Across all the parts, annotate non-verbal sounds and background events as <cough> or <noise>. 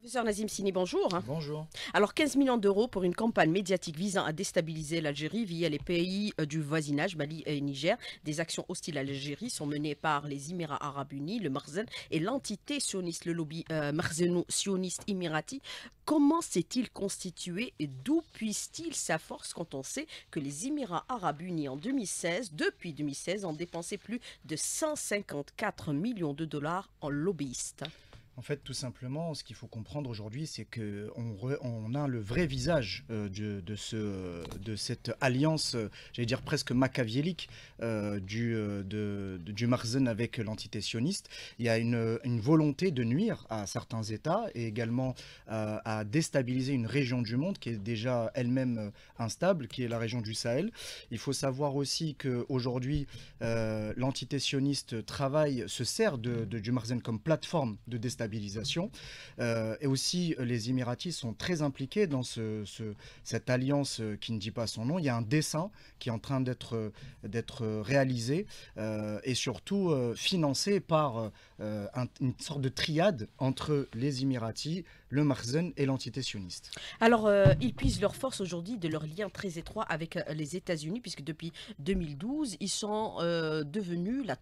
Professeur Nazim Sini, bonjour. Bonjour. Alors 15 millions d'euros pour une campagne médiatique visant à déstabiliser l'Algérie via les pays euh, du voisinage, Mali et Niger. Des actions hostiles à l'Algérie sont menées par les Émirats arabes unis, le Marzen et l'entité sioniste, le lobby euh, sioniste émirati. Comment s'est-il constitué et d'où puisse t il sa force quand on sait que les Émirats arabes unis en 2016, depuis 2016, ont dépensé plus de 154 millions de dollars en lobbyistes en fait, tout simplement, ce qu'il faut comprendre aujourd'hui, c'est que on, a le vrai visage euh, de, ce, de cette alliance, euh, j'allais dire presque machiavélique, euh, du, du Marzen avec l'entité sioniste. Il y a une, volonté de nuire à certains États et également à déstabiliser une région du monde qui est déjà elle-même instable, qui est la région du Sahel. Il faut savoir aussi qu'aujourd'hui, l'entité sioniste travaille, se sert de, du Marzen comme plateforme de déstabilisation euh, et aussi, euh, les Émiratis sont très impliqués dans cette alliance euh, qui ne dit pas son nom. Il y a un dessin qui est en train d'être réalisé et surtout financé par une sorte de triade entre les Émiratis, le Marzen et l'entité sioniste. Alors, euh, ils puisent leur force aujourd'hui de leur lien très étroit avec euh, les États-Unis, puisque depuis 2012, ils sont euh, devenus la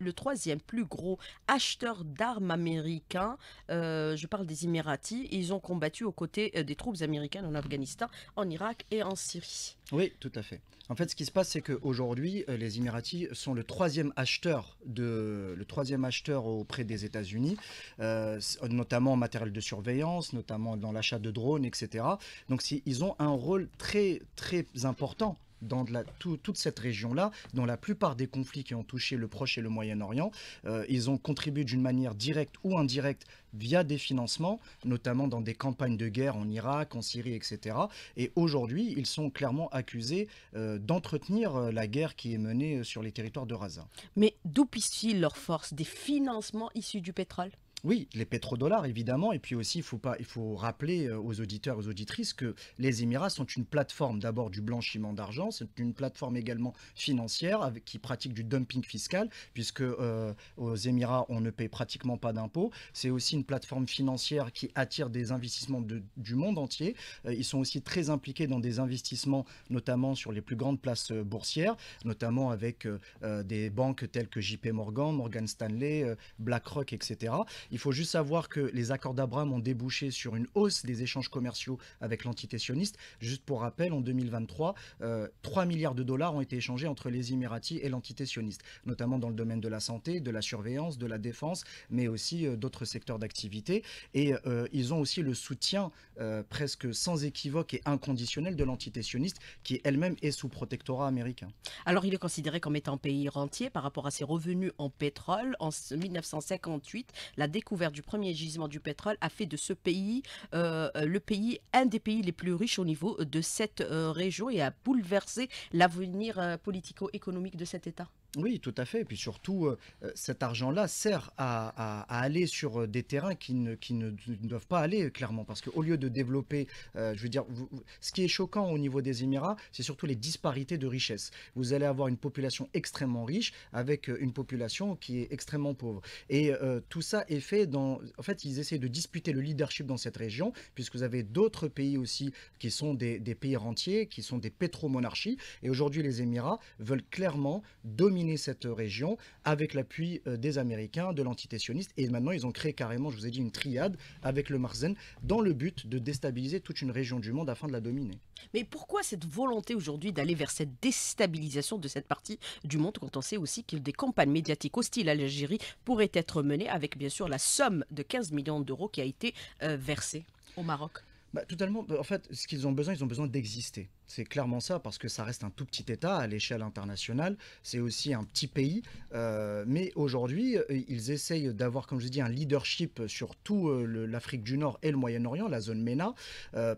le troisième plus gros acheteur d'armes américains. je parle des Émiratis. Ils ont combattu aux côtés des troupes américaines en Afghanistan, en Irak et en Syrie. Oui, tout à fait. En fait, ce qui se passe, c'est qu'aujourd'hui, euh, les Émiratis sont le troisième acheteur, de, le troisième acheteur auprès des États-Unis, euh, notamment en matériel de surveillance, notamment dans l'achat de drones, etc. Donc, ils ont un rôle très, très important dans toute cette région-là, dans la plupart des conflits qui ont touché le Proche et le Moyen-Orient, euh, ils ont contribué d'une manière directe ou indirecte via des financements, notamment dans des campagnes de guerre en Irak, en Syrie, etc. Et aujourd'hui, ils sont clairement accusés euh, d'entretenir euh, la guerre qui est menée sur les territoires de Raza. Mais d'où puissent-ils leur force Des financements issus du pétrole oui, les pétrodollars, évidemment. Et puis aussi, il faut, pas, il faut rappeler euh, aux auditeurs et aux auditrices que les Émirats sont une plateforme d'abord du blanchiment d'argent, c'est une plateforme également financière avec, qui pratique du dumping fiscal, puisque euh, aux Émirats, on ne paye pratiquement pas d'impôts. C'est aussi une plateforme financière qui attire des investissements du monde entier. Euh, ils sont aussi très impliqués dans des investissements, notamment sur les plus grandes places boursières, notamment avec des banques telles que JP Morgan, Morgan Stanley, BlackRock, etc. Il faut juste savoir que les accords d'Abraham ont débouché sur une hausse des échanges commerciaux avec l'entité sioniste. Juste pour rappel, en 2023, 3 euh, milliards de dollars ont été échangés entre les Émiratis et l'entité sioniste, notamment dans le domaine de la santé, de la surveillance, de la défense, mais aussi euh, d'autres secteurs d'activité. Et euh, ils ont aussi le soutien presque sans équivoque et inconditionnel de l'entité sioniste, qui elle-même est sous protectorat américain. Alors il est considéré comme étant pays rentier par rapport à ses revenus en pétrole. En 1958, la déclaration découverte du premier gisement du pétrole a fait de ce pays euh, le pays, un des pays les plus riches au niveau euh, de cette euh, région et a bouleversé l'avenir politico-économique de cet État oui, tout à fait. Et puis surtout, euh, euh, cet argent-là sert à, aller sur euh, des terrains qui ne, doivent pas aller, clairement. Parce qu'au lieu de développer, je veux dire, ce qui est choquant au niveau des Émirats, c'est surtout les disparités de richesse. Vous allez avoir une population extrêmement riche avec une population qui est extrêmement pauvre. Et tout ça est fait dans... En fait, ils essaient de disputer le leadership dans cette région, puisque vous avez d'autres pays aussi qui sont des, des pays rentiers, qui sont des pétromonarchies. Et aujourd'hui, les Émirats veulent clairement dominer cette région avec l'appui euh, des Américains, de l'entité Et maintenant, ils ont créé carrément, je vous ai dit, une triade avec le Marzen dans le but de déstabiliser toute une région du monde afin de la dominer. Mais pourquoi cette volonté aujourd'hui d'aller vers cette déstabilisation de cette partie du monde quand on sait aussi que des campagnes médiatiques hostiles à l'Algérie pourraient être menées avec bien sûr la somme de 15 millions d'euros qui a été euh, versée au Maroc bah, Totalement, en fait, ce qu'ils ont besoin, ils ont besoin d'exister. C'est clairement ça, parce que ça reste un tout petit État à l'échelle internationale, c'est aussi un petit pays, euh, mais aujourd'hui, euh, ils essayent d'avoir, comme je dis, un leadership sur tout euh, l'Afrique du Nord et le Moyen-Orient, la zone MENA,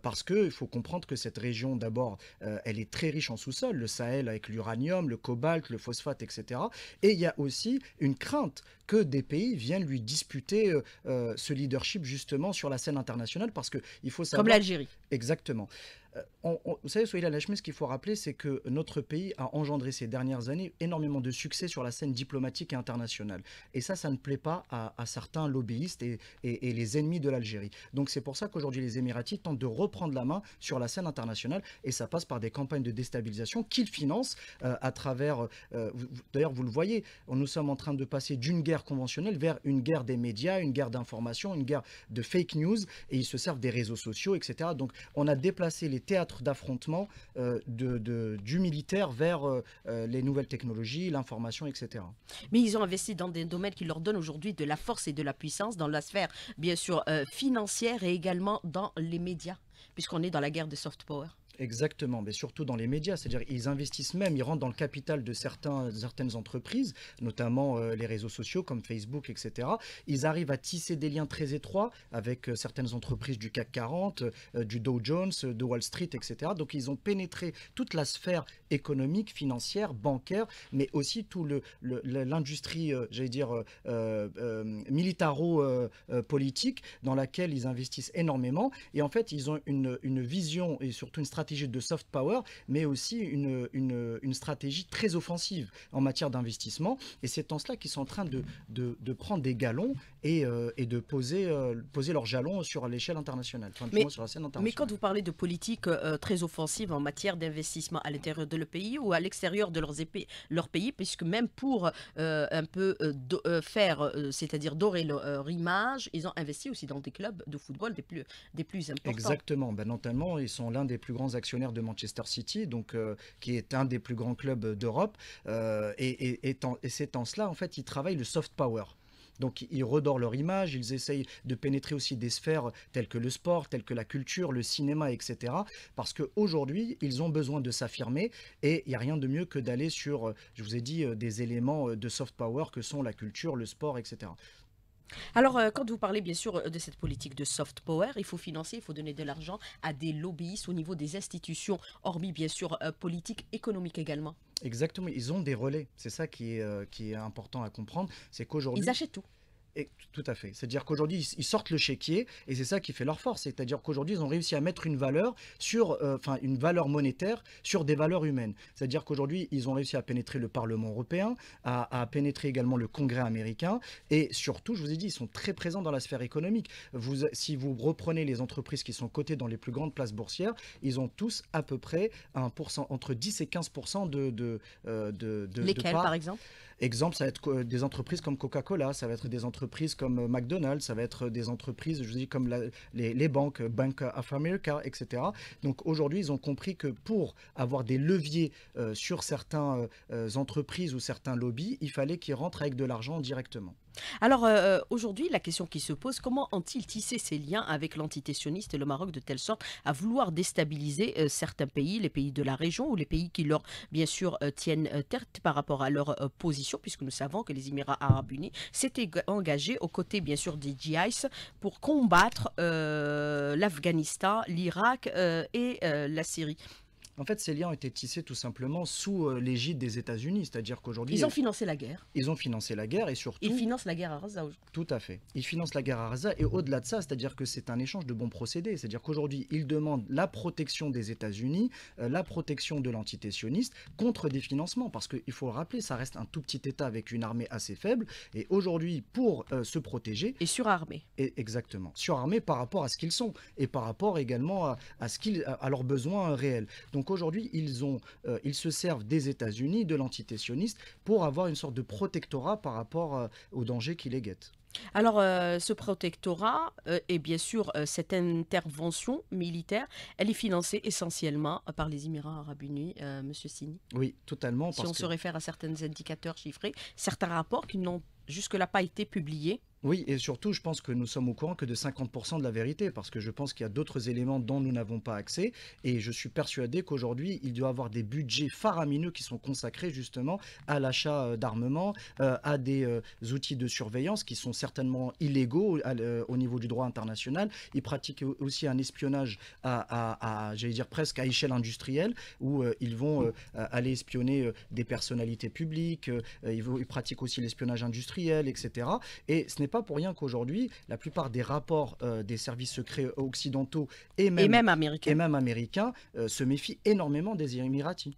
parce qu'il faut comprendre que cette région, d'abord, elle est très riche en sous-sol, le Sahel avec l'uranium, le cobalt, le phosphate, etc. Et il y a aussi une crainte que des pays viennent lui disputer ce leadership justement sur la scène internationale, parce qu'il faut savoir... Comme l'Algérie. Exactement. Euh, vous savez, Soïla al ce qu'il faut rappeler, c'est que notre pays a engendré ces dernières années énormément de succès sur la scène diplomatique et internationale. Et ça, ça ne plaît pas à, certains lobbyistes et, les ennemis de l'Algérie. Donc c'est pour ça qu'aujourd'hui, les Émiratis tentent de reprendre la main sur la scène internationale. Et ça passe par des campagnes de déstabilisation qu'ils financent euh, à travers... Euh, d'ailleurs, vous le voyez, nous sommes en train de passer d'une guerre conventionnelle vers une guerre des médias, une guerre d'information, une guerre de fake news. Et ils se servent des réseaux sociaux, etc. Donc on a déplacé les théâtre d'affrontement euh, du militaire vers euh, euh, les nouvelles technologies, l'information, etc. Mais ils ont investi dans des domaines qui leur donnent aujourd'hui de la force et de la puissance, dans la sphère, bien sûr, financière et également dans les médias, puisqu'on est dans la guerre de soft power. Exactement, mais surtout dans les médias, c'est-à-dire ils investissent même, ils rentrent dans le capital de certains, certaines entreprises, notamment euh, les réseaux sociaux comme Facebook, etc. Ils arrivent à tisser des liens très étroits avec euh, certaines entreprises du CAC 40, euh, du Dow Jones, de Wall Street, etc. Donc ils ont pénétré toute la sphère économique, financière, bancaire, mais aussi tout le, l'industrie, j'allais dire, militaro-politique dans laquelle ils investissent énormément. Et en fait, ils ont une vision et surtout une stratégie de soft power, mais aussi une, stratégie très offensive en matière d'investissement. Et c'est en cela qu'ils sont en train de, de, de prendre des galons euh, et, de poser, euh, leur poser leurs jalons sur l'échelle internationale, mais, quand vous parlez de politique euh, très offensive en matière d'investissement à l'intérieur de le pays ou à l'extérieur de leurs leur pays, puisque même pour un peu faire, c'est-à-dire dorer leur image, ils ont investi aussi dans des clubs de football des plus, des plus importants. Exactement. Ben, notamment, ils sont l'un des plus grands actionnaires de Manchester City, donc, qui est un des plus grands clubs d'Europe. et, et, et c'est en cela, en fait, ils travaillent le soft power. Donc ils redorent leur image, ils essayent de pénétrer aussi des sphères telles que le sport, telles que la culture, le cinéma, etc. Parce qu'aujourd'hui, ils ont besoin de s'affirmer et il n'y a rien de mieux que d'aller sur, euh, je vous ai dit, euh, des éléments euh, de soft power que sont la culture, le sport, etc. Alors, quand vous parlez bien sûr de cette politique de soft power, il faut financer, il faut donner de l'argent à des lobbyistes au niveau des institutions, hormis bien sûr politique, économique également. Exactement, ils ont des relais. C'est ça euh, qui est, important à comprendre. C'est qu'aujourd'hui. Ils achètent tout. Et, tout à fait. C'est-à-dire qu'aujourd'hui, ils, sortent le chéquier et c'est ça qui fait leur force. C'est-à-dire qu'aujourd'hui, ils ont réussi à mettre une valeur sur, euh, enfin, une valeur monétaire sur des valeurs humaines. C'est-à-dire qu'aujourd'hui, ils ont réussi à pénétrer le Parlement européen, à, pénétrer également le Congrès américain et surtout, je vous ai dit, ils sont très présents dans la sphère économique. si vous reprenez les entreprises qui sont cotées dans les plus grandes places boursières, ils ont tous à peu près un cent, entre 10 et 15 de, de, Lesquelles, par exemple Exemple, ça va être des entreprises comme Coca-Cola, ça va être des entreprises comme euh, McDonald's, ça va être euh, des entreprises, je dis, comme les, banques, euh, Bank of America, etc. Donc aujourd'hui, ils ont compris que pour avoir des leviers sur certaines entreprises ou certains lobbies, il fallait qu'ils rentrent avec de l'argent directement. Alors euh, euh, aujourd'hui, la question qui se pose, comment ont-ils tissé ces liens avec l'entité sioniste et le Maroc de telle sorte à vouloir déstabiliser euh, certains pays, les pays de la région ou les pays qui leur, bien sûr, tiennent tête par rapport à leur position, puisque nous savons que les Émirats arabes unis s'étaient engagés aux côtés, bien sûr, des djihadistes pour combattre l'Afghanistan, l'Irak et la Syrie. En fait, ces liens ont été tissés tout simplement sous euh, l'égide des États-Unis, c'est-à-dire qu'aujourd'hui... Ils ont euh, financé la guerre. Ils ont financé la guerre et surtout... Ils financent la guerre à Gaza aujourd'hui. Tout à fait. Ils financent la guerre à Gaza et au-delà de ça, c'est-à-dire que c'est un échange de bons procédés. C'est-à-dire qu'aujourd'hui, ils demandent la protection des États-Unis, euh, la protection de l'entité sioniste contre des financements. Parce qu'il faut le rappeler, ça reste un tout petit État avec une armée assez faible. Et aujourd'hui, pour se protéger... Et surarmé. Et, exactement. Surarmé par rapport à ce qu'ils sont et par rapport également à, ce qu'ils, à leurs besoins réels. Donc donc aujourd'hui, ils, ont, euh, ils se servent des États-Unis, de l'entité sioniste, pour avoir une sorte de protectorat par rapport euh, aux dangers qui les guettent. Alors, euh, ce protectorat et bien sûr cette intervention militaire, elle est financée essentiellement par les Émirats arabes unis, Monsieur Sini. Oui, totalement. si on se réfère à certains indicateurs chiffrés, certains rapports qui n'ont jusque-là pas été publiés oui, et surtout, je pense que nous sommes au courant que de 50% de la vérité, parce que je pense qu'il y a d'autres éléments dont nous n'avons pas accès, et je suis persuadé qu'aujourd'hui, il doit y avoir des budgets faramineux qui sont consacrés justement à l'achat euh, d'armements, euh, à des euh, outils de surveillance qui sont certainement illégaux au niveau du droit international. Ils pratiquent aussi un espionnage à, j'allais dire presque à échelle industrielle, où ils vont aller espionner des personnalités publiques, ils, pratiquent aussi l'espionnage industriel, etc. Et ce n'est pour rien qu'aujourd'hui, la plupart des rapports euh, des services secrets occidentaux et même, américains, euh, se méfient énormément des Émiratis.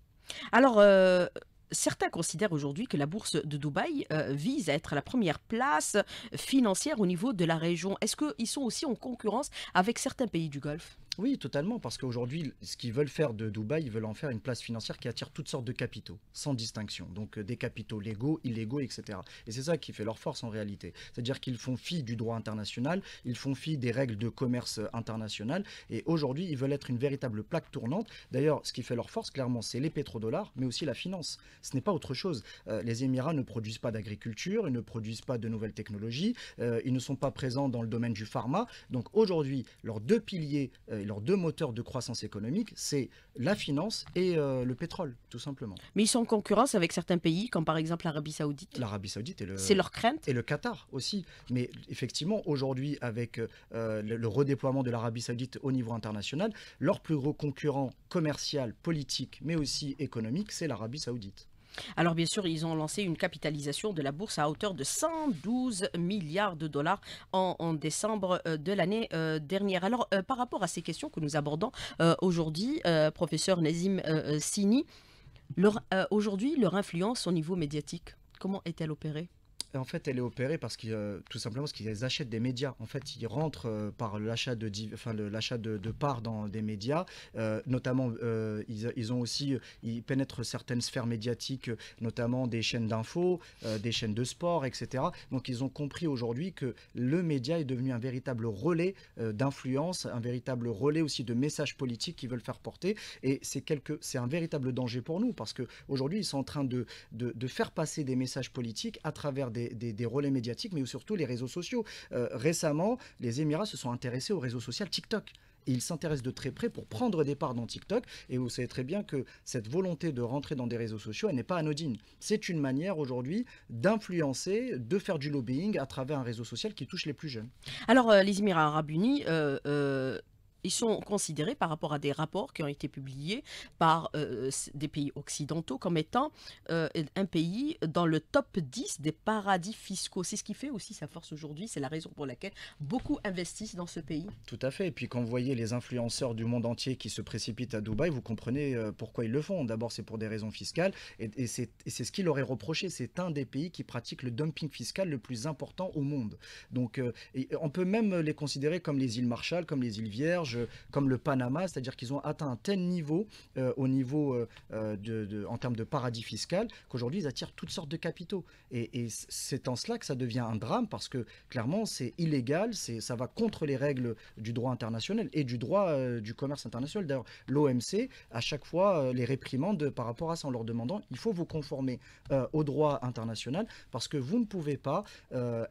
Alors, euh, certains considèrent aujourd'hui que la bourse de Dubaï vise à être la première place financière au niveau de la région. Est-ce qu'ils sont aussi en concurrence avec certains pays du Golfe oui, totalement, parce qu'aujourd'hui, ce qu'ils veulent faire de Dubaï, ils veulent en faire une place financière qui attire toutes sortes de capitaux, sans distinction. Donc euh, des capitaux légaux, illégaux, etc. Et c'est ça qui fait leur force en réalité. C'est-à-dire qu'ils font fi du droit international, ils font fi des règles de commerce international, et aujourd'hui, ils veulent être une véritable plaque tournante. D'ailleurs, ce qui fait leur force, clairement, c'est les pétrodollars, mais aussi la finance. Ce n'est pas autre chose. Euh, les Émirats ne produisent pas d'agriculture, ils ne produisent pas de nouvelles technologies, euh, ils ne sont pas présents dans le domaine du pharma. Donc aujourd'hui, leurs deux piliers, leurs deux moteurs de croissance économique, c'est la finance et euh, le pétrole, tout simplement. Mais ils sont en concurrence avec certains pays, comme par exemple l'Arabie Saoudite. L'Arabie Saoudite et le. C'est leur crainte. Et le Qatar aussi. Mais effectivement, aujourd'hui, avec euh, le, redéploiement de l'Arabie Saoudite au niveau international, leur plus gros concurrent commercial, politique, mais aussi économique, c'est l'Arabie Saoudite. Alors bien sûr, ils ont lancé une capitalisation de la bourse à hauteur de 112 milliards de dollars en, décembre euh, de l'année euh, dernière. Alors euh, par rapport à ces questions que nous abordons aujourd'hui, professeur Nazim Sini, aujourd'hui leur influence au niveau médiatique, comment est-elle opérée en fait, elle est opérée parce que tout simplement parce qu'ils achètent des médias. En fait, ils rentrent euh, par l'achat de, l'achat de, parts dans des médias. Euh, notamment, euh, ils, ils, ont aussi, ils pénètrent certaines sphères médiatiques, notamment des chaînes d'infos, des chaînes de sport, etc. Donc, ils ont compris aujourd'hui que le média est devenu un véritable relais d'influence, un véritable relais aussi de messages politiques qu'ils veulent faire porter. Et c'est quelque, c'est un véritable danger pour nous parce que aujourd'hui, ils sont en train de, de, de faire passer des messages politiques à travers des des, relais médiatiques, mais surtout les réseaux sociaux. Euh, récemment, les Émirats se sont intéressés au réseau social TikTok. Et ils s'intéressent de très près pour prendre des parts dans TikTok. Et vous savez très bien que cette volonté de rentrer dans des réseaux sociaux, elle n'est pas anodine. C'est une manière aujourd'hui d'influencer, de faire du lobbying à travers un réseau social qui touche les plus jeunes. Alors, euh, les Émirats arabes unis... Euh, ils sont considérés par rapport à des rapports qui ont été publiés par euh, des pays occidentaux comme étant euh, un pays dans le top 10 des paradis fiscaux. C'est ce qui fait aussi sa force aujourd'hui, c'est la raison pour laquelle beaucoup investissent dans ce pays. Tout à fait, et puis quand vous voyez les influenceurs du monde entier qui se précipitent à Dubaï, vous comprenez euh, pourquoi ils le font. D'abord c'est pour des raisons fiscales, et, c'est ce qu'il aurait reproché, c'est un des pays qui pratique le dumping fiscal le plus important au monde. Donc on peut même les considérer comme les îles Marshall, comme les îles Vierges, comme le Panama, c'est-à-dire qu'ils ont atteint un tel niveau euh, au niveau euh, euh, de, en termes de paradis fiscal qu'aujourd'hui ils attirent toutes sortes de capitaux. Et, c'est en cela que ça devient un drame parce que clairement c'est illégal, c'est ça va contre les règles du droit international et du droit du commerce international. D'ailleurs, l'OMC à chaque fois les réprimande par rapport à ça en leur demandant il faut vous conformer au droit international parce que vous ne pouvez pas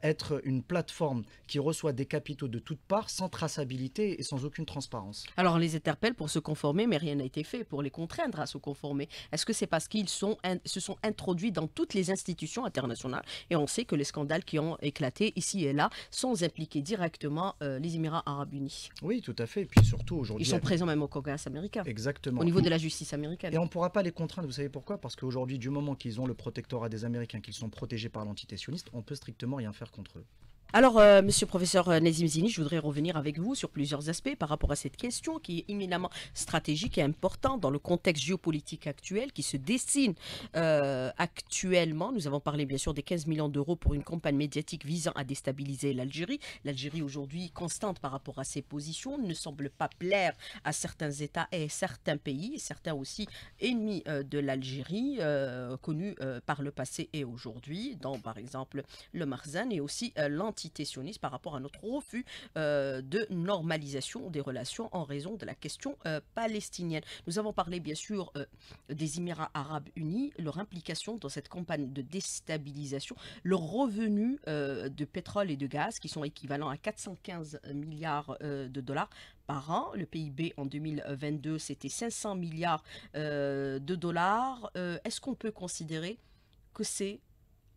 être une plateforme qui reçoit des capitaux de toutes parts sans traçabilité et sans aucune transparence. Alors on les interpelle pour se conformer, mais rien n'a été fait pour les contraindre à se conformer. Est-ce que c'est parce qu'ils se sont introduits dans toutes les institutions internationales Et on sait que les scandales qui ont éclaté ici et là sont impliqués directement euh, les Émirats arabes unis. Oui, tout à fait. puis surtout aujourd'hui... Ils sont présents même au Congrès américain. Exactement. Au niveau de la justice américaine. Et on ne pourra pas les contraindre, vous savez pourquoi Parce qu'aujourd'hui, du moment qu'ils ont le protectorat des Américains, qu'ils sont protégés par l'entité sioniste, on peut strictement rien faire contre eux. Alors, euh, monsieur le professeur euh, Nazim Zini, je voudrais revenir avec vous sur plusieurs aspects par rapport à cette question qui est éminemment stratégique et importante dans le contexte géopolitique actuel qui se dessine euh, actuellement. Nous avons parlé bien sûr des 15 millions d'euros pour une campagne médiatique visant à déstabiliser l'Algérie. L'Algérie aujourd'hui constante par rapport à ses positions ne semble pas plaire à certains États et certains pays, certains aussi ennemis de l'Algérie, connus par le passé et aujourd'hui, dont par exemple le Marzan et aussi l'Antarctique par rapport à notre refus euh, de normalisation des relations en raison de la question euh, palestinienne. Nous avons parlé bien sûr euh, des Émirats arabes unis, leur implication dans cette campagne de déstabilisation, leurs revenus de pétrole et de gaz qui sont équivalents à 415 milliards de dollars par an. Le PIB en 2022, c'était 500 milliards de dollars. Est-ce qu'on peut considérer que c'est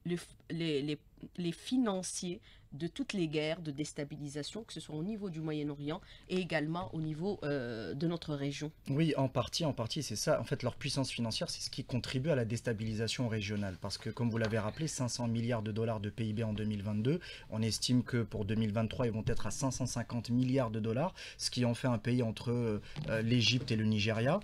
les financiers de toutes les guerres de déstabilisation, que ce soit au niveau du Moyen-Orient et également au niveau euh, de notre région. Oui, en partie, en partie, c'est ça. En fait, leur puissance financière, c'est ce qui contribue à la déstabilisation régionale. Parce que, comme vous l'avez rappelé, 500 milliards de dollars de PIB en 2022. On estime que pour 2023, ils vont être à 550 milliards de dollars, ce qui en fait un pays entre euh, euh, l'Égypte et le Nigeria.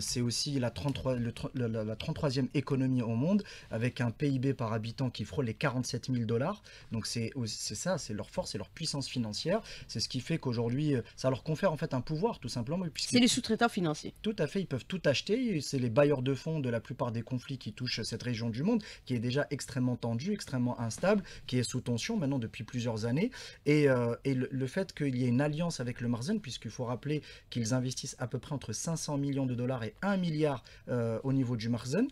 c'est aussi la, 33, 33e économie au monde, avec un PIB par habitant qui frôle les 47 000 dollars. Donc c'est c'est ça, c'est leur force, et leur puissance financière. C'est ce qui fait qu'aujourd'hui, euh, ça leur confère en fait un pouvoir, tout simplement. C'est les sous-traitants financiers. Tout à fait, ils peuvent tout acheter. C'est les bailleurs de fonds de la plupart des conflits qui touchent cette région du monde, qui est déjà extrêmement tendue, extrêmement instable, qui est sous tension maintenant depuis plusieurs années. Et, euh, le, fait qu'il y ait une alliance avec le Marzen, puisqu'il faut rappeler qu'ils investissent à peu près entre 500 millions de dollars et 1 milliard euh, au niveau du Marzen,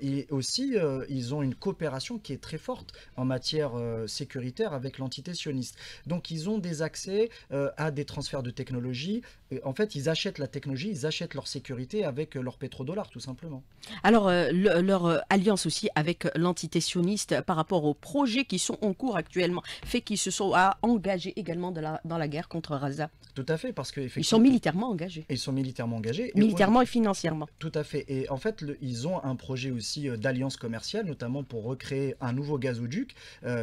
et aussi ils ont une coopération qui est très forte en matière sécuritaire avec l'entité sioniste. Donc ils ont des accès euh, à des transferts de technologie. Et en fait, ils achètent la technologie, ils achètent leur sécurité avec euh, leur pétrodollar, tout simplement. Alors, euh, leur alliance aussi avec l'entité sioniste par rapport aux projets qui sont en cours actuellement, fait qu'ils se sont ah, engagés également la, dans la guerre contre Raza. Tout à fait, parce que ils sont militairement engagés. Ils sont militairement engagés. Militairement et, financièrement. Tout à fait. Et en fait, ils ont un projet aussi d'alliance commerciale, notamment pour recréer un nouveau gazoduc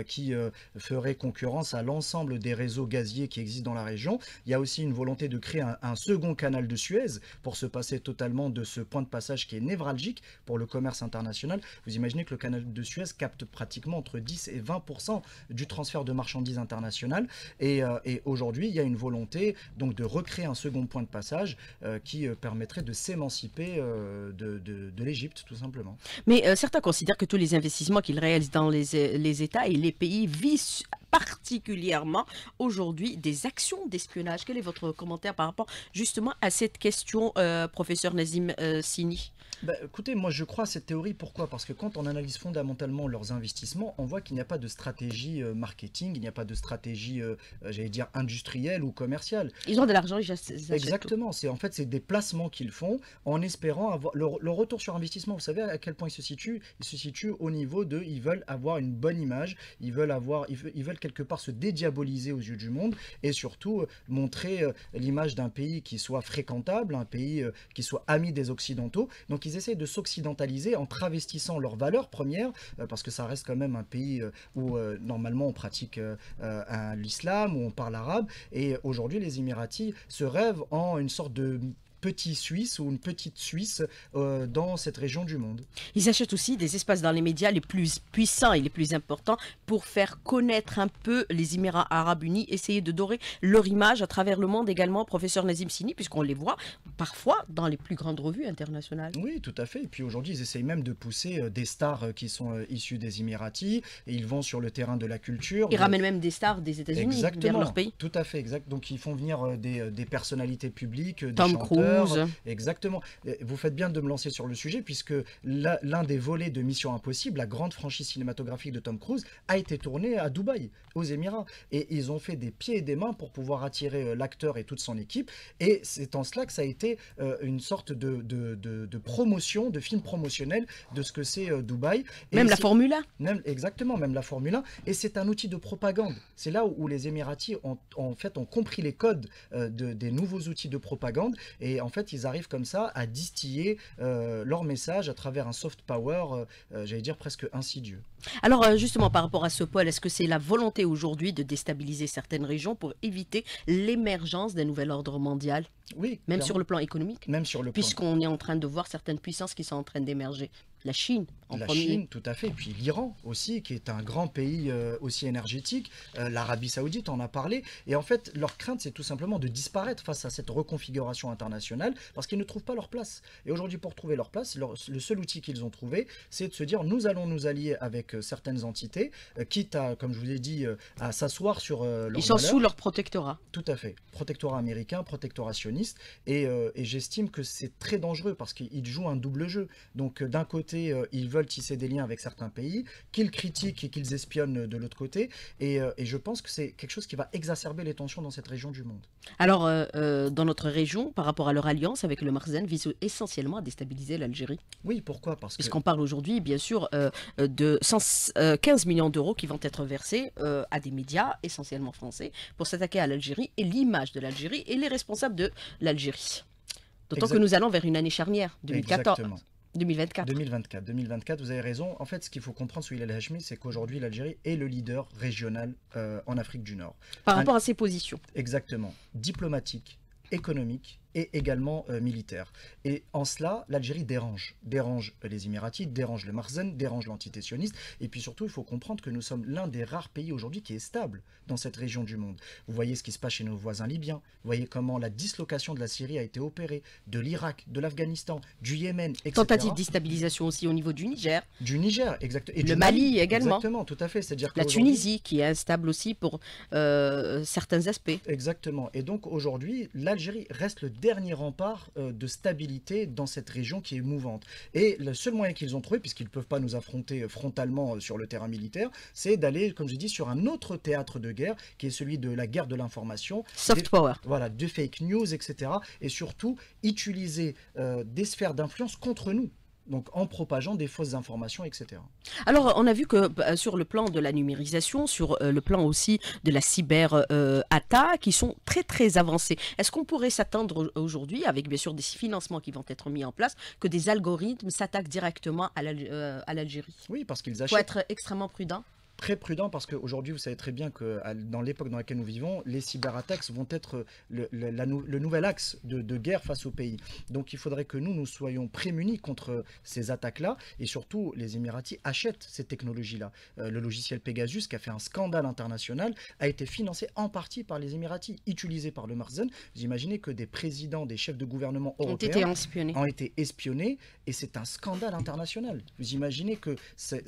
qui fera ferait concurrence à l'ensemble des réseaux gaziers qui existent dans la région. Il y a aussi une volonté de créer un, second canal de Suez pour se passer totalement de ce point de passage qui est névralgique pour le commerce international. Vous imaginez que le canal de Suez capte pratiquement entre 10 et 20 du transfert de marchandises internationales. Euh, et, aujourd'hui, il y a une volonté donc de recréer un second point de passage euh, qui euh, permettrait de s'émanciper de, de, l'Égypte, tout simplement. Mais certains considèrent que tous les investissements qu'ils réalisent dans les, les États et les pays visent particulièrement aujourd'hui des actions d'espionnage. Quel est votre commentaire par rapport justement à cette question, euh, professeur Nazim euh, Sini bah, écoutez, moi je crois à cette théorie. Pourquoi Parce que quand on analyse fondamentalement leurs investissements, on voit qu'il n'y a pas de stratégie euh, marketing, il n'y a pas de stratégie, euh, euh, j'allais dire, industrielle ou commerciale. Ils ont de l'argent, ils achètent. Exactement. C'est en fait c'est des placements qu'ils font en espérant avoir le, retour sur investissement. Vous savez à quel point ils se situent Ils se situent au niveau de, ils veulent avoir une bonne image, ils veulent avoir, ils, veulent quelque part se dédiaboliser aux yeux du monde et surtout montrer l'image d'un pays qui soit fréquentable, un pays qui soit ami des occidentaux. Donc ils ils essayent de s'occidentaliser en travestissant leurs valeurs premières, euh, parce que ça reste quand même un pays euh, où euh, normalement on pratique l'islam, où on parle arabe, et aujourd'hui les Émiratis se rêvent en une sorte de petit Suisse ou une petite Suisse euh, dans cette région du monde. Ils achètent aussi des espaces dans les médias les plus puissants et les plus importants pour faire connaître un peu les Émirats arabes unis, essayer de dorer leur image à travers le monde également, professeur Nazim Sini, puisqu'on les voit parfois dans les plus grandes revues internationales. Oui, tout à fait. Et puis aujourd'hui, ils essayent même de pousser euh, des stars euh, qui sont issus des Émiratis et ils vont sur le terrain de la culture. Ils ramènent même des stars des États-Unis vers leur pays. Tout à fait, exact. Donc ils font venir des, personnalités publiques, des Exactement. Euh, vous faites bien de me lancer sur le sujet, puisque l'un des volets de Mission Impossible, la grande franchise cinématographique de Tom Cruise, a été tourné à Dubaï, aux Émirats. Et ils ont fait des pieds et des mains pour pouvoir attirer euh, l'acteur et toute son équipe. Et c'est en cela que ça a été euh, une sorte de, de, promotion, de film promotionnel de ce que c'est Dubaï. même la Formule 1 même, Exactement, même la Formule 1. Et c'est un outil de propagande. C'est là où, les Émiratis, ont, en fait, ont compris les codes de, des nouveaux outils de propagande. Et en fait, ils arrivent comme ça à distiller euh, leur message à travers un soft power, euh, euh, j'allais dire presque insidieux. Alors justement, par rapport à ce pôle, est-ce que c'est la volonté aujourd'hui de déstabiliser certaines régions pour éviter l'émergence d'un nouvel ordre mondial oui, même sur le plan économique. Même sur le Puisqu'on est en train de voir certaines puissances qui sont en train d'émerger. La Chine, en La Chine, tout à fait. Et puis l'Iran aussi, qui est un grand pays euh, aussi énergétique. Euh, L'Arabie Saoudite en a parlé. Et en fait, leur crainte, c'est tout simplement de disparaître face à cette reconfiguration internationale parce qu'ils ne trouvent pas leur place. Et aujourd'hui, pour trouver leur place, le seul outil qu'ils ont trouvé, c'est de se dire nous allons nous allier avec euh, certaines entités, quitte à, comme je vous ai dit, à s'asseoir sur leur. Ils sont sous leur protectorat. Tout à fait. Protectorat américain, protectorat sioniste euh, et, j'estime que c'est très dangereux parce qu'ils jouent un double jeu. Donc euh, d'un côté, euh, ils veulent tisser des liens avec certains pays, qu'ils critiquent et qu'ils espionnent de l'autre côté. Et, je pense que c'est quelque chose qui va exacerber les tensions dans cette région du monde. Alors, dans notre région, par rapport à leur alliance avec le Marzen, visent essentiellement à déstabiliser l'Algérie. Oui, pourquoi Parce qu'on parle aujourd'hui, bien sûr, de 115 millions d'euros qui vont être versés à des médias essentiellement français pour s'attaquer à l'Algérie et l'image de l'Algérie et les responsables de l'Algérie. D'autant que nous allons vers une année charnière, 2014. Exactement. 2024. 2024, 2024, vous avez raison. En fait, ce qu'il faut comprendre sur Ilal Hashmi, c'est qu'aujourd'hui, l'Algérie est le leader régional euh, en Afrique du Nord. Par rapport à ses positions. Exactement. Diplomatique, économique et également euh, militaire. Et en cela, l'Algérie dérange. Dérange euh, les Émiratis, dérange le Marzen, dérange l'entité sioniste. Et puis surtout, il faut comprendre que nous sommes l'un des rares pays aujourd'hui qui est stable dans cette région du monde. Vous voyez ce qui se passe chez nos voisins libyens. Vous voyez comment la dislocation de la Syrie a été opérée, de l'Irak, de l'Afghanistan, du Yémen, etc. Tentative de déstabilisation aussi au niveau du Niger. Du Niger, exactement. Et le Mali, également. Exactement, tout à fait. C'est-à-dire la Tunisie qui est instable aussi pour euh, certains aspects. Exactement. Et donc aujourd'hui, l'Algérie reste le dernier rempart euh, de stabilité dans cette région qui est mouvante. Et le seul moyen qu'ils ont trouvé, puisqu'ils ne peuvent pas nous affronter euh, frontalement euh, sur le terrain militaire, c'est d'aller, comme je dis, sur un autre théâtre de guerre, qui est celui de la guerre de l'information. Soft power. Voilà, de fake news, etc. Et surtout, utiliser des sphères d'influence contre nous donc en propageant des fausses informations, etc. Alors, on a vu que bah, sur le plan de la numérisation, sur euh, le plan aussi de la cyber euh, attaque, ils sont très très avancés. Est-ce qu'on pourrait s'attendre aujourd'hui, avec bien sûr des financements qui vont être mis en place, que des algorithmes s'attaquent directement à euh, l'Algérie Oui, parce qu'ils achètent. Il faut être extrêmement prudent très prudent parce qu'aujourd'hui, vous savez très bien que dans l'époque dans laquelle nous vivons, les cyberattaques vont être le, le nouvel axe de, guerre face au pays. Donc il faudrait que nous, nous soyons prémunis contre ces attaques-là et surtout, les Émiratis achètent ces technologies-là. Euh, le logiciel Pegasus, qui a fait un scandale international, a été financé en partie par les Émiratis, utilisé par le Marzen. Vous imaginez que des présidents, des chefs de gouvernement européens été ont été espionnés et c'est un scandale international. Vous imaginez que c'est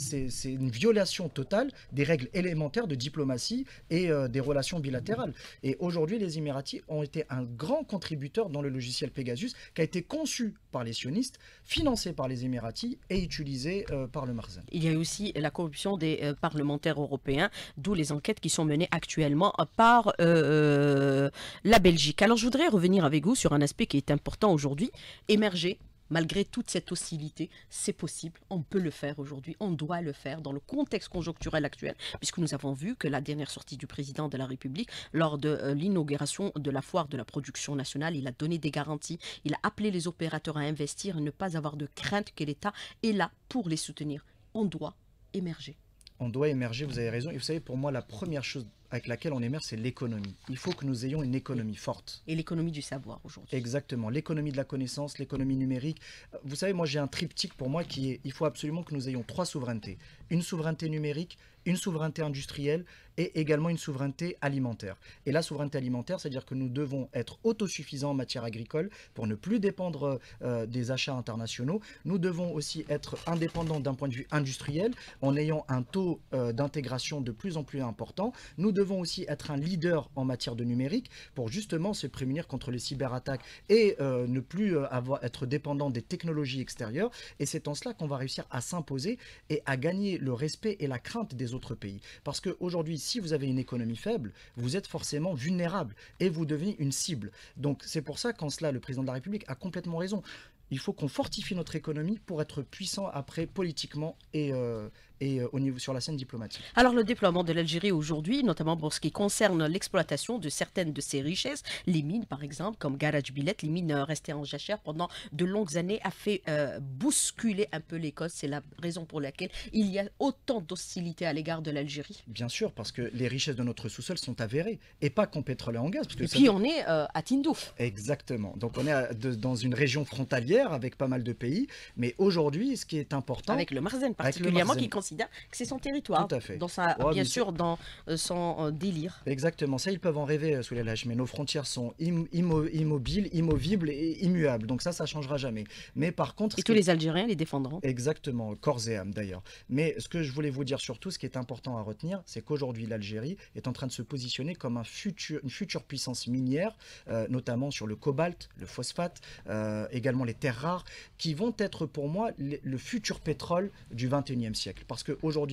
une violation totale des règles élémentaires de diplomatie et euh, des relations bilatérales. Et aujourd'hui, les Émiratis ont été un grand contributeur dans le logiciel Pegasus qui a été conçu par les sionistes, financé par les Émiratis et utilisé euh, par le Marzen. Il y a aussi la corruption des euh, parlementaires européens, d'où les enquêtes qui sont menées actuellement par la Belgique. Alors je voudrais revenir avec vous sur un aspect qui est important aujourd'hui, émerger Malgré toute cette hostilité, c'est possible, on peut le faire aujourd'hui, on doit le faire dans le contexte conjoncturel actuel, puisque nous avons vu que la dernière sortie du président de la République, lors de euh, l'inauguration de la foire de la production nationale, il a donné des garanties, il a appelé les opérateurs à investir ne pas avoir de crainte que l'État est là pour les soutenir. On doit émerger on doit émerger, vous avez raison. Et vous savez, pour moi, la première chose avec laquelle on émerge, c'est l'économie. Il faut que nous ayons une économie forte. Et l'économie du savoir aujourd'hui. Exactement. L'économie de la connaissance, l'économie numérique. Vous savez, moi, j'ai un triptyque pour moi qui est il faut absolument que nous ayons trois souverainetés. Une souveraineté numérique, une souveraineté industrielle et également une souveraineté alimentaire. Et la souveraineté alimentaire, c'est-à-dire que nous devons être autosuffisants en matière agricole pour ne plus dépendre euh, des achats internationaux. Nous devons aussi être indépendants d'un point de vue industriel en ayant un taux euh, d'intégration de plus en plus important. Nous devons aussi être un leader en matière de numérique pour justement se prémunir contre les cyberattaques et euh, ne plus avoir, être dépendant des technologies extérieures. Et c'est en cela qu'on va réussir à s'imposer et à gagner le respect et la crainte des autres pays. Parce qu'aujourd'hui, si vous avez une économie faible, vous êtes forcément vulnérable et vous devenez une cible. Donc c'est pour ça qu'en cela, le président de la République a complètement raison. Il faut qu'on fortifie notre économie pour être puissant après politiquement et, euh, et euh, au niveau sur la scène diplomatique. Alors le déploiement de l'Algérie aujourd'hui, notamment pour ce qui concerne l'exploitation de certaines de ses richesses, les mines par exemple, comme Garage Billet, les mines euh, restées en jachère pendant de longues années, a fait euh, bousculer un peu l'Écosse. C'est la raison pour laquelle il y a autant d'hostilité à l'égard de l'Algérie. Bien sûr, parce que les richesses de notre sous-sol sont avérées, et pas qu'en pétrole et en gaz. Parce et puis on est à Tindouf. Exactement. Donc on est dans une région frontalière avec pas mal de pays, mais aujourd'hui, ce qui est important... Avec le Marzen particulièrement, qui considère que c'est son territoire. Dans sa, bien sûr, dans euh, son euh, délire. Exactement, ça, ils peuvent en rêver, euh, sous les lâches, mais nos frontières sont immobiles, immovibles et immuables. Donc ça, ça changera jamais. Mais par contre. Et tous les Algériens les défendront. Exactement, corps et âme d'ailleurs. Mais ce que je voulais vous dire surtout, ce qui est important à retenir, c'est qu'aujourd'hui, l'Algérie est en train de se positionner comme un futur, une future puissance minière, notamment sur le cobalt, le phosphate, également les terres rares, qui vont être pour moi le futur pétrole du 21e siècle.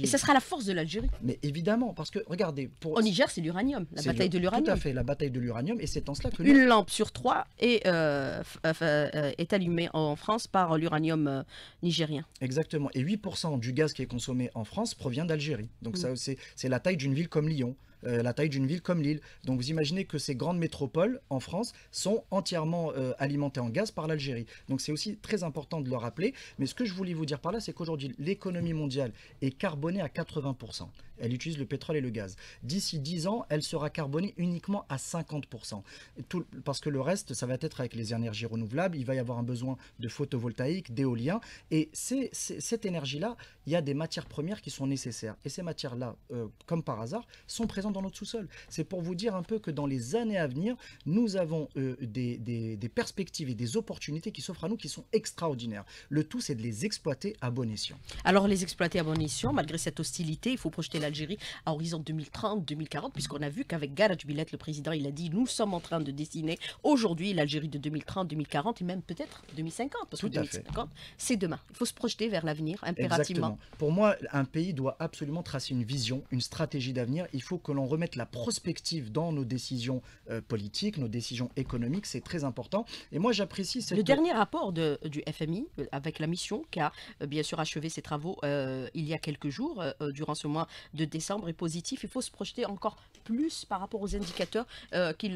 Et ça sera la force de l'Algérie. Mais évidemment, parce que regardez. Pour... Au Niger, c'est l'uranium, la bataille de l'uranium. Tout à fait, la bataille de l'uranium, et c'est en cela que. Une lampe sur trois est, euh, euh, euh, est allumée en France par l'uranium nigérien. Exactement. Et 8% du gaz qui est consommé en France provient d'Algérie. Donc, mm. ça, c'est la taille d'une ville comme Lyon. Euh, la taille d'une ville comme Lille. Donc vous imaginez que ces grandes métropoles en France sont entièrement euh, alimentées en gaz par l'Algérie. Donc c'est aussi très important de le rappeler. Mais ce que je voulais vous dire par là, c'est qu'aujourd'hui, l'économie mondiale est carbonée à 80%. Elle utilise le pétrole et le gaz. D'ici 10 ans, elle sera carbonée uniquement à 50%. parce que le reste, ça va être avec les énergies renouvelables. Il va y avoir un besoin de photovoltaïque, d'éolien. Et cette énergie-là, il y a des matières premières qui sont nécessaires. Et ces matières-là, euh, comme par hasard, sont présentes dans notre sous-sol. C'est pour vous dire un peu que dans les années à venir, nous avons euh, des, perspectives et des opportunités qui s'offrent à nous qui sont extraordinaires. Le tout, c'est de les exploiter à bon escient. Alors, les exploiter à bon escient, malgré cette hostilité, il faut projeter l'Algérie à horizon 2030, 2040, puisqu'on a vu qu'avec Gareth Billet, le président, il a dit nous sommes en train de dessiner aujourd'hui l'Algérie de 2030, 2040 et même peut-être 2050, parce tout que 2050, c'est demain. Il faut se projeter vers l'avenir impérativement. Exactement. Pour moi, un pays doit absolument tracer une vision, une stratégie d'avenir. Il faut que remettre remette la prospective dans nos décisions euh, politiques, nos décisions économiques, c'est très important. Et moi, j'apprécie cette... Le dernier rapport de, du FMI euh, avec la mission qui a euh, bien sûr achevé ses travaux il y a quelques jours, durant ce mois de décembre, est positif. Il faut se projeter encore plus par rapport aux indicateurs qu'ils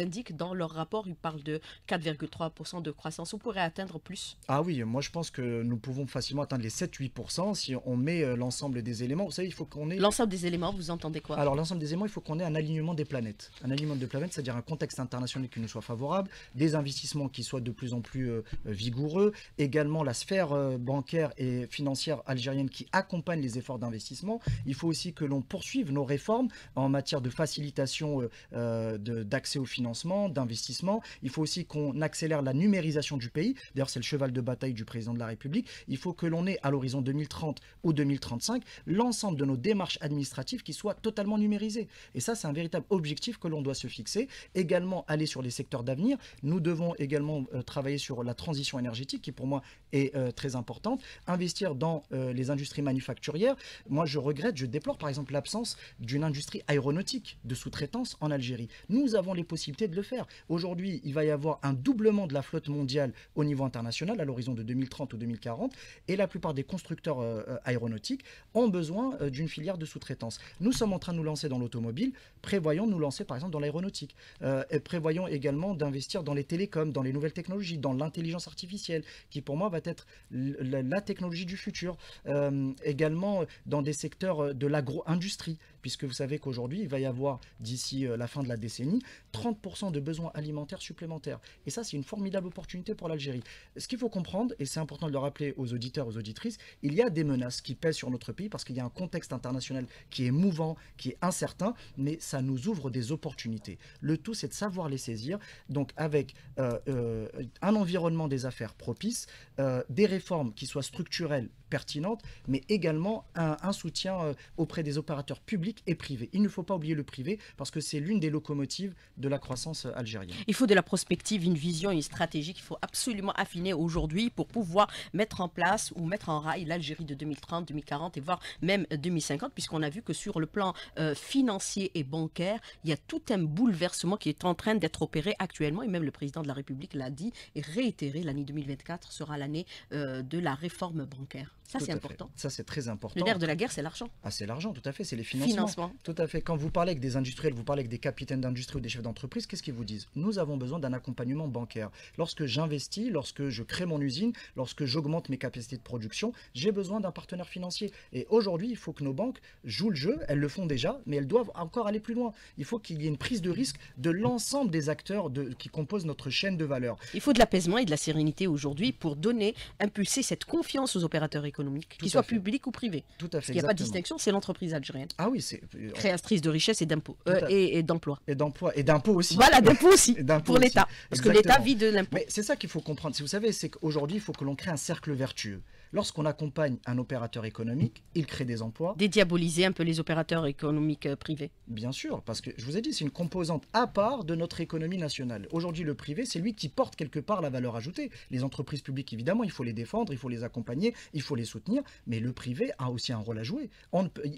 indiquent dans leur rapport. Ils parlent de 4,3% de croissance. On pourrait atteindre plus. Ah oui, moi je pense que nous pouvons facilement atteindre les 7-8% si on met l'ensemble des éléments. Vous savez, il faut qu'on ait... L'ensemble des éléments, vous entendez alors l'ensemble des éléments, il faut qu'on ait un alignement des planètes. Un alignement des planètes, c'est-à-dire un contexte international qui nous soit favorable, des investissements qui soient de plus en plus euh, vigoureux, également la sphère euh, bancaire et financière algérienne qui accompagne les efforts d'investissement. Il faut aussi que l'on poursuive nos réformes en matière de facilitation euh, d'accès au financement, d'investissement. Il faut aussi qu'on accélère la numérisation du pays. D'ailleurs, c'est le cheval de bataille du président de la République. Il faut que l'on ait à l'horizon 2030 ou 2035 l'ensemble de nos démarches administratives qui soient totalement numérisé. Et ça, c'est un véritable objectif que l'on doit se fixer. Également, aller sur les secteurs d'avenir. Nous devons également euh, travailler sur la transition énergétique, qui pour moi est euh, très importante. Investir dans euh, les industries manufacturières. Moi, je regrette, je déplore par exemple l'absence d'une industrie aéronautique de sous-traitance en Algérie. Nous avons les possibilités de le faire. Aujourd'hui, il va y avoir un doublement de la flotte mondiale au niveau international à l'horizon de 2030 ou 2040. Et la plupart des constructeurs aéronautiques ont besoin d'une filière de sous-traitance. Nous sommes en en train de nous lancer dans l'automobile, prévoyons de nous lancer par exemple dans l'aéronautique. Euh, et prévoyons également d'investir dans les télécoms, dans les nouvelles technologies, dans l'intelligence artificielle, qui pour moi va être la, technologie du futur. Euh, également dans des secteurs euh, de l'agro-industrie, puisque vous savez qu'aujourd'hui, il va y avoir d'ici la fin de la décennie 30% de besoins alimentaires supplémentaires. Et ça, c'est une formidable opportunité pour l'Algérie. Ce qu'il faut comprendre, et c'est important de le rappeler aux auditeurs, aux auditrices, il y a des menaces qui pèsent sur notre pays parce qu'il y a un contexte international qui est mouvant, qui est incertain, mais ça nous ouvre des opportunités. Le tout, c'est de savoir les saisir, donc avec euh, euh, un environnement des affaires propice, euh, des réformes qui soient structurelles pertinente, mais également un, soutien euh, auprès des opérateurs publics et privés. Il ne faut pas oublier le privé parce que c'est l'une des locomotives de la croissance euh, algérienne. Il faut de la prospective, une vision, une stratégie qu'il faut absolument affiner aujourd'hui pour pouvoir mettre en place ou mettre en rail l'Algérie de 2030, 2040 et voire même 2050, puisqu'on a vu que sur le plan euh, financier et bancaire, il y a tout un bouleversement qui est en train d'être opéré actuellement, et même le président de la République l'a dit et réitéré, l'année 2024 sera l'année de la réforme bancaire. Ça, c'est important. Ça, c'est très important. Le nerf de la guerre, c'est l'argent. Ah, c'est l'argent, tout à fait. C'est les financements. Tout à fait. Quand vous parlez avec des industriels, vous parlez avec des capitaines d'industrie ou des chefs d'entreprise, qu'est-ce qu'ils vous disent Nous avons besoin d'un accompagnement bancaire. Lorsque j'investis, lorsque je crée mon usine, lorsque j'augmente mes capacités de production, j'ai besoin d'un partenaire financier. Et aujourd'hui, il faut que nos banques jouent le jeu. Elles le font déjà, mais elles doivent encore aller plus loin. Il faut qu'il y ait une prise de risque de l'ensemble des acteurs de, qui composent notre chaîne de valeur. Il faut de l'apaisement et de la sérénité aujourd'hui pour donner, impulser cette confiance aux opérateurs économiques économique, soit public public ou privé. Tout à n'y a pas de distinction, c'est l'entreprise algérienne. Ah oui, c'est. Créatrice euh, de richesse et d'impôts. Euh, et d'emplois. Et d'emplois. Et d'impôts aussi. Voilà, d'impôts aussi. <laughs> pour l'État. Parce que l'État vit de l'impôt. Mais c'est ça qu'il faut comprendre. Si vous savez, c'est qu'aujourd'hui, il faut que l'on crée un cercle vertueux. Lorsqu'on accompagne un opérateur économique, il crée des emplois. Dédiaboliser un peu les opérateurs économiques euh, privés. Bien sûr, parce que je vous ai dit, c'est une composante à part de notre économie nationale. Aujourd'hui, le privé, c'est lui qui porte quelque part la valeur ajoutée. Les entreprises publiques, évidemment, il faut les défendre, il faut les accompagner, il faut les soutenir, mais le privé a aussi un rôle à jouer.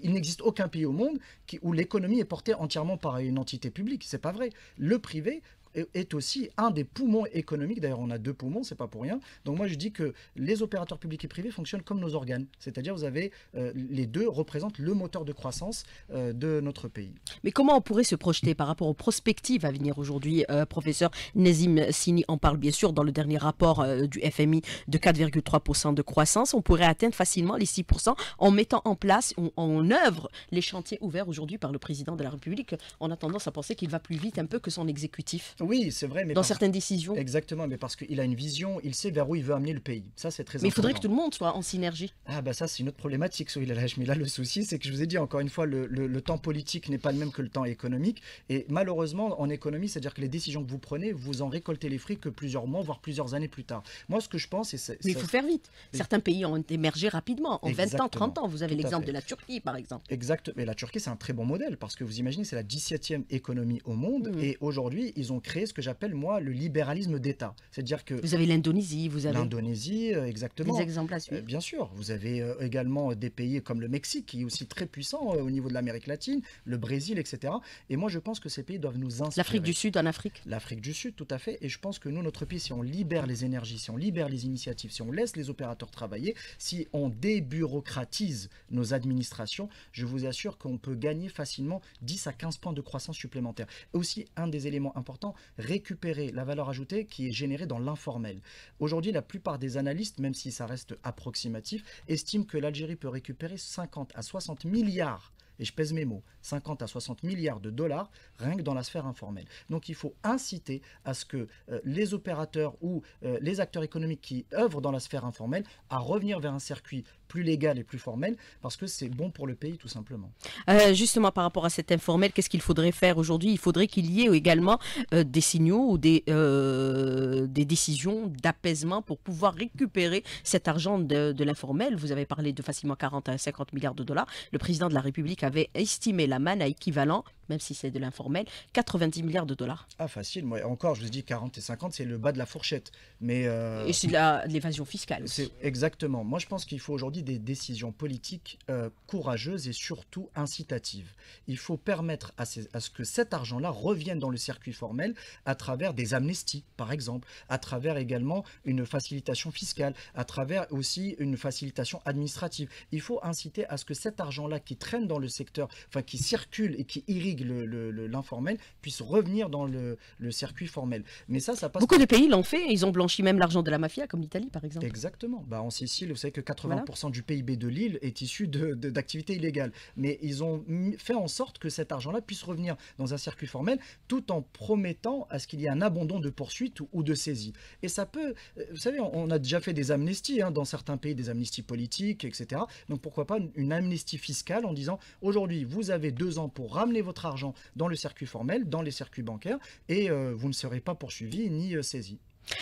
il n'existe aucun pays au monde où l'économie est portée entièrement par une entité publique. C'est pas vrai. Le privé est aussi un des poumons économiques. D'ailleurs, on a deux poumons, c'est pas pour rien. Donc moi, je dis que les opérateurs publics et privés fonctionnent comme nos organes. C'est-à-dire, vous avez euh, les deux représentent le moteur de croissance euh, de notre pays. Mais comment on pourrait se projeter par rapport aux prospectives à venir aujourd'hui, euh, professeur Nézim Sini en parle bien sûr dans le dernier rapport du FMI de 4,3% de croissance. On pourrait atteindre facilement les 6% en mettant en place, en, en œuvre les chantiers ouverts aujourd'hui par le président de la République. On a tendance à penser qu'il va plus vite un peu que son exécutif. Oui, c'est vrai. Mais dans certaines décisions. Exactement, mais parce qu'il a une vision, il sait vers où il veut amener le pays. Ça, c'est très important. Mais il faudrait que tout le monde soit en synergie. Ah, bah ça, c'est une autre problématique, Mais là, le souci, c'est que je vous ai dit, encore une fois, le, temps politique n'est pas le même que le temps économique. Et malheureusement, en économie, c'est-à-dire que les décisions que vous prenez, vous en récoltez les fruits que plusieurs mois, voire plusieurs années plus tard. Moi, ce que je pense, c'est. Mais il faut faire vite. Certains pays ont émergé rapidement, en 20 ans, 30 ans. Vous avez l'exemple de la Turquie, par exemple. Exact. Mais la Turquie, c'est un très bon modèle, parce que vous imaginez, c'est la 17e économie au monde. Mmh. Et aujourd'hui, ils ont créé créer ce que j'appelle moi le libéralisme d'État. C'est-à-dire que vous avez l'Indonésie, vous avez l'Indonésie euh, exactement. Des exemples à suivre. Euh, bien sûr, vous avez euh, également des pays comme le Mexique qui est aussi très puissant au niveau de l'Amérique latine, le Brésil, etc. Et moi, je pense que ces pays doivent nous inspirer. L'Afrique du Sud en Afrique. L'Afrique du Sud, tout à fait. Et je pense que nous, notre pays, si on libère les énergies, si on libère les initiatives, si on laisse les opérateurs travailler, si on débureaucratise nos administrations, je vous assure qu'on peut gagner facilement 10 à 15 points de croissance supplémentaires. Aussi, un des éléments importants, récupérer la valeur ajoutée qui est générée dans l'informel. Aujourd'hui, la plupart des analystes, même si ça reste approximatif, estiment que l'Algérie peut récupérer 50 à 60 milliards et je pèse mes mots, 50 à 60 milliards de dollars rien que dans la sphère informelle. Donc il faut inciter à ce que euh, les opérateurs ou euh, les acteurs économiques qui œuvrent dans la sphère informelle à revenir vers un circuit plus légal et plus formel parce que c'est bon pour le pays tout simplement. Euh, justement par rapport à cet informel, qu'est-ce qu'il faudrait faire aujourd'hui Il faudrait qu'il y ait également des signaux ou des, des décisions d'apaisement pour pouvoir récupérer cet argent de, de l'informel. Vous avez parlé de facilement 40 à 50 milliards de dollars. Le président de la République a avait estimé la manne à équivalent même si c'est de l'informel, 90 milliards de dollars. Ah, facile. Moi, encore, je vous dis 40 et 50, c'est le bas de la fourchette. Mais euh, Et c'est de l'évasion fiscale. Aussi. Exactement. Moi, je pense qu'il faut aujourd'hui des décisions politiques euh, courageuses et surtout incitatives. Il faut permettre à, à ce que cet argent-là revienne dans le circuit formel à travers des amnesties, par exemple, à travers également une facilitation fiscale, à travers aussi une facilitation administrative. Il faut inciter à ce que cet argent-là qui traîne dans le secteur, enfin qui circule et qui irrigue l'informel puisse revenir dans le, circuit formel. Mais ça, ça passe. Beaucoup de pays l'ont fait. Ils ont blanchi même l'argent de la mafia, comme l'Italie, par exemple. Exactement. Bah, en Sicile, vous savez que 80% du PIB de l'île est issu d'activités de, illégales. Mais ils ont fait en sorte que cet argent-là puisse revenir dans un circuit formel, tout en promettant à ce qu'il y ait un abandon de poursuite ou, de saisie. Et ça peut, euh, vous savez, on, a déjà fait des amnesties hein, dans certains pays, des amnesties politiques, etc. Donc pourquoi pas une amnestie fiscale en disant aujourd'hui, vous avez deux ans pour ramener votre argent dans le circuit formel, dans les circuits bancaires, et euh, vous ne serez pas poursuivi ni euh, saisi.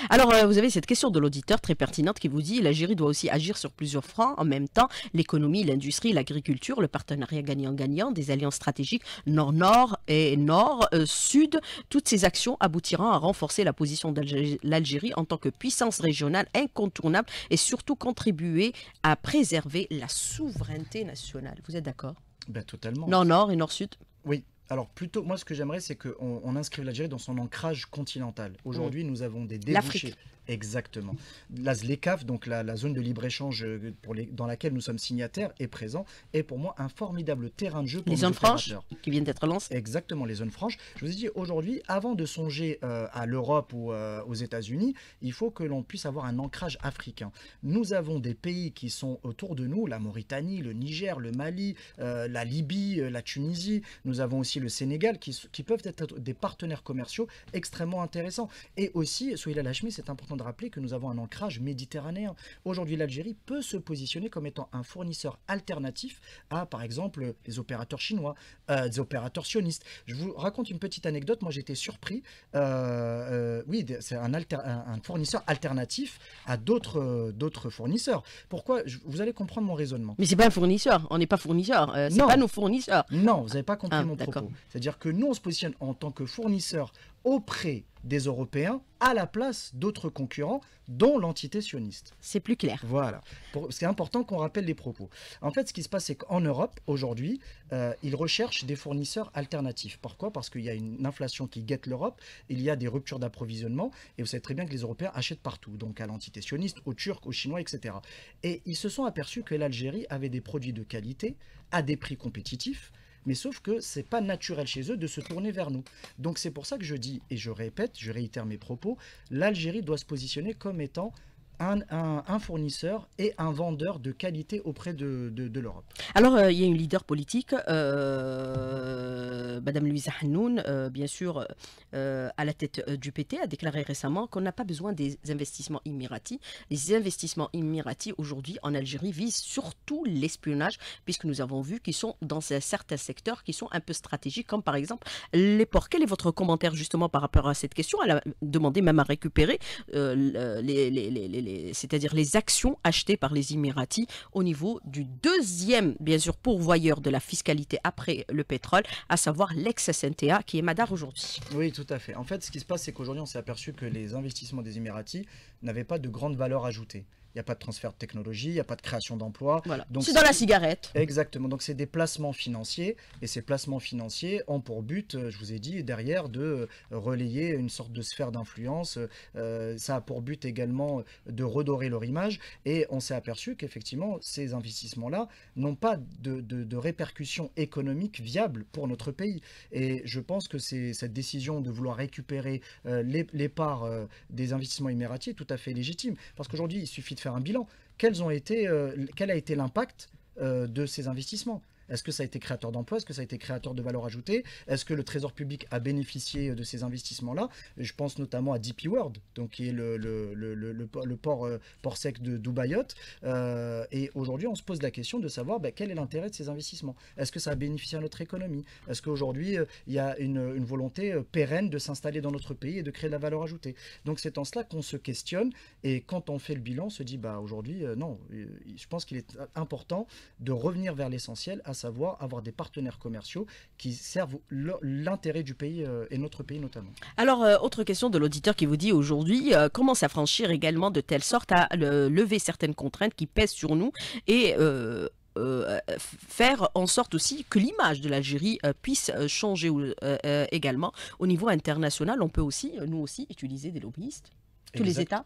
Alors, euh, vous avez cette question de l'auditeur très pertinente qui vous dit l'Algérie doit aussi agir sur plusieurs fronts en même temps l'économie, l'industrie, l'agriculture, le partenariat gagnant-gagnant, des alliances stratégiques nord-nord et nord-sud. toutes ces actions aboutiront à renforcer la position de l'Algérie en tant que puissance régionale incontournable et surtout contribuer à préserver la souveraineté nationale. Vous êtes d'accord ben, Totalement. Nord-nord et nord-sud Oui, alors plutôt, moi ce que j'aimerais, c'est qu'on inscrive l'Algérie dans son ancrage continental. Aujourd'hui, mmh. nous avons des débouchés Exactement. La ZLECAF, donc la, zone de libre-échange euh, dans laquelle nous sommes signataires est présent et pour moi un formidable terrain de jeu pour les zones franches qui viennent d'être lancées. Exactement, les zones franches. Je vous ai dit aujourd'hui, avant de songer euh, à l'Europe ou euh, aux États-Unis, il faut que l'on puisse avoir un ancrage africain. Nous avons des pays qui sont autour de nous, la Mauritanie, le Niger, le Mali, la Libye, la Tunisie. Nous avons aussi le Sénégal qui, peuvent être des partenaires commerciaux extrêmement intéressants. Et aussi, la Lachmi, c'est important de rappeler que nous avons un ancrage méditerranéen. Aujourd'hui, l'Algérie peut se positionner comme étant un fournisseur alternatif à, par exemple, les opérateurs chinois, euh, des opérateurs sionistes. Je vous raconte une petite anecdote. Moi, j'étais surpris. Euh, euh, oui, c'est un, un, fournisseur alternatif à d'autres d'autres fournisseurs. Pourquoi Vous allez comprendre mon raisonnement. Mais c'est pas un fournisseur. On n'est pas fournisseur. Euh, c'est pas nos fournisseurs. Non, vous n'avez pas compris ah, mon propos. C'est-à-dire que nous, on se positionne en tant que fournisseur auprès des Européens à la place d'autres concurrents, dont l'entité sioniste. C'est plus clair. Voilà. C'est important qu'on rappelle les propos. En fait, ce qui se passe, c'est qu'en Europe, aujourd'hui, euh, ils recherchent des fournisseurs alternatifs. Pourquoi Parce qu'il y a une inflation qui guette l'Europe, il y a des ruptures d'approvisionnement, et vous savez très bien que les Européens achètent partout, donc à l'entité sioniste, aux Turcs, aux Chinois, etc. Et ils se sont aperçus que l'Algérie avait des produits de qualité, à des prix compétitifs, mais sauf que c'est pas naturel chez eux de se tourner vers nous. Donc c'est pour ça que je dis, et je répète, je réitère mes propos, l'Algérie doit se positionner comme étant un, fournisseur et un vendeur de qualité auprès de, l'Europe. Alors, euh, il y a une leader politique, euh, Madame Louisa Hanoun, euh, bien sûr, euh, à la tête du PT, a déclaré récemment qu'on n'a pas besoin des investissements émiratis. Les investissements émiratis aujourd'hui en Algérie visent surtout l'espionnage, puisque nous avons vu qu'ils sont dans certains secteurs qui sont un peu stratégiques, comme par exemple les ports. Quel est votre commentaire justement par rapport à cette question Elle a demandé même à récupérer les c'est-à-dire les actions achetées par les Émiratis au niveau du deuxième, bien sûr, pourvoyeur de la fiscalité après le pétrole, à savoir l'ex-SNTA qui est Madar aujourd'hui. Oui, tout à fait. En fait, ce qui se passe, c'est qu'aujourd'hui, on s'est aperçu que les investissements des Émiratis n'avaient pas de grande valeur ajoutée n'y a pas de transfert de technologie, il n'y a pas de création d'emplois. Voilà. C'est dans la cigarette. Exactement. Donc c'est des placements financiers. Et ces placements financiers ont pour but, euh, je vous ai dit, derrière de euh, relayer une sorte de sphère d'influence. Euh, ça a pour but également de redorer leur image. Et on s'est aperçu qu'effectivement, ces investissements-là n'ont pas de, répercussions économiques viables pour notre pays. Et je pense que c'est cette décision de vouloir récupérer les, parts des investissements émiratis est tout à fait légitime. Parce qu'aujourd'hui, il suffit de faire un bilan. Quels ont été, euh, quel a été l'impact euh, de ces investissements est-ce que ça a été créateur d'emplois Est-ce que ça a été créateur de valeur ajoutée Est-ce que le Trésor public a bénéficié euh, de ces investissements-là Je pense notamment à DP World, donc qui est le, le, port, euh, port, sec de Dubaïot. Euh, et aujourd'hui, on se pose la question de savoir bah, quel est l'intérêt de ces investissements. Est-ce que ça a bénéficié à notre économie Est-ce qu'aujourd'hui, il y a une, volonté pérenne de s'installer dans notre pays et de créer de la valeur ajoutée Donc c'est en cela qu'on se questionne et quand on fait le bilan, on se dit bah, aujourd'hui, non, je pense qu'il est important de revenir vers l'essentiel, à savoir avoir des partenaires commerciaux qui servent l'intérêt du pays euh, et notre pays notamment. Alors, euh, autre question de l'auditeur qui vous dit aujourd'hui, euh, comment s'affranchir également de telle sorte à lever certaines contraintes qui pèsent sur nous et faire en sorte aussi que l'image de l'Algérie puisse changer également au niveau international. On peut aussi, nous aussi, utiliser des lobbyistes. Tous les États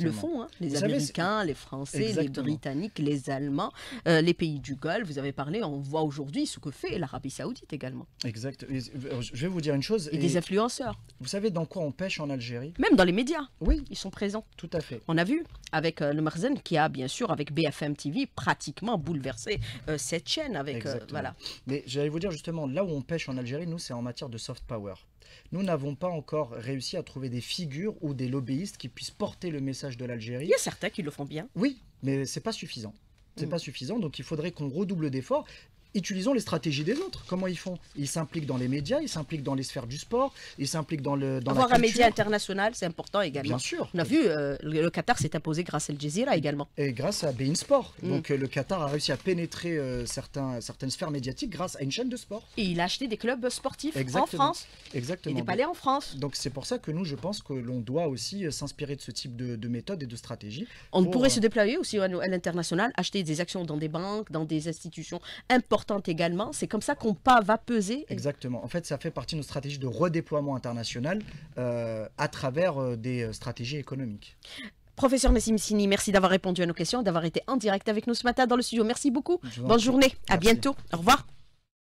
le font, hein. les Américains, les Français, les Britanniques, les Allemands, euh, les pays du Golfe. Vous avez parlé, on voit aujourd'hui ce que fait l'Arabie Saoudite également. Exact. Euh, je vais vous dire une chose. Et, des influenceurs. Vous savez dans quoi on pêche en Algérie Même dans les médias. Oui. Ils sont présents. Tout à fait. On a vu avec euh, le Marzen qui a bien sûr avec BFM TV pratiquement bouleversé cette chaîne avec voilà. Mais j'allais vous dire justement là où on pêche en Algérie, nous c'est en matière de soft power nous n'avons pas encore réussi à trouver des figures ou des lobbyistes qui puissent porter le message de l'Algérie. Il y a certains qui le font bien. Oui, mais c'est pas suffisant. C'est mm. pas suffisant, donc il faudrait qu'on redouble d'efforts utilisons les stratégies des autres. Comment ils font Ils s'impliquent dans les médias, ils s'impliquent dans les sphères du sport, ils s'impliquent dans le dans Avoir un média international, c'est important également. Bien sûr. On a vu, euh, le Qatar s'est imposé grâce à Al Jazeera également. Et grâce à Bein Sport. Mm. Donc euh, le Qatar a réussi à pénétrer euh, certains, certaines sphères médiatiques grâce à une chaîne de sport. Et il a acheté des clubs sportifs en France. Exactement. Et des palais en France. Donc c'est pour ça que nous, je pense que l'on doit aussi s'inspirer de ce type de, de, méthode et de stratégie. On pourrait se déployer aussi à l'international, acheter des actions dans des banques, dans des institutions importantes également. C'est comme ça qu'on va peser. Exactement. En fait, ça fait partie de nos stratégies de redéploiement international euh, à travers euh, des euh, stratégies économiques. Professeur Nassim Sini, merci d'avoir répondu à nos questions, d'avoir été en direct avec nous ce matin dans le studio. Merci beaucoup. Bonne journée. À bientôt. Au revoir.